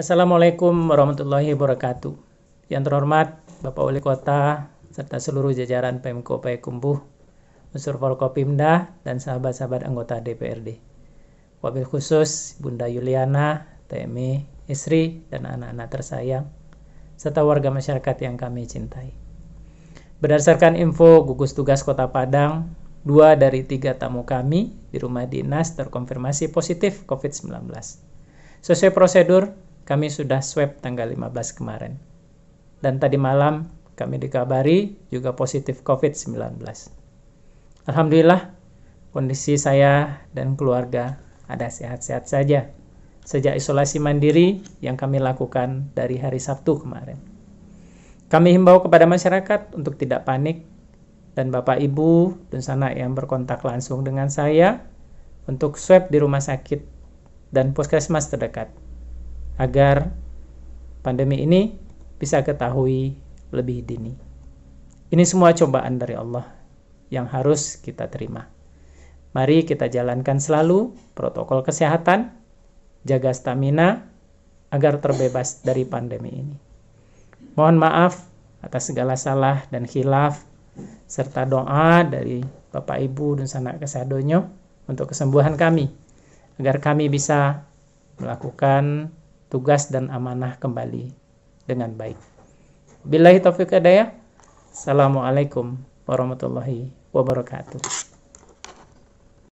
Assalamualaikum warahmatullahi wabarakatuh. Yang terhormat Bapak Wali Kota serta seluruh jajaran Pemko Payakumbuh, Unsur Polkopimda dan sahabat-sahabat anggota DPRD. Wabil khusus Bunda Yuliana, TMI, e, istri, dan anak-anak tersayang, serta warga masyarakat yang kami cintai. Berdasarkan info gugus tugas Kota Padang, dua dari tiga tamu kami di rumah dinas terkonfirmasi positif COVID-19. Sesuai prosedur, kami sudah swab tanggal 15 kemarin. Dan tadi malam kami dikabari juga positif COVID-19. Alhamdulillah, kondisi saya dan keluarga ada sehat-sehat saja sejak isolasi mandiri yang kami lakukan dari hari Sabtu kemarin. Kami himbau kepada masyarakat untuk tidak panik dan Bapak Ibu dan sanak yang berkontak langsung dengan saya untuk swab di rumah sakit dan puskesmas terdekat agar pandemi ini bisa ketahui lebih dini. Ini semua cobaan dari Allah yang harus kita terima. Mari kita jalankan selalu protokol kesehatan, jaga stamina agar terbebas dari pandemi ini. Mohon maaf atas segala salah dan khilaf serta doa dari Bapak Ibu dan sanak kesadonyo untuk kesembuhan kami agar kami bisa melakukan tugas dan amanah kembali dengan baik. Billahi taufiq hidayah. Assalamualaikum warahmatullahi wabarakatuh.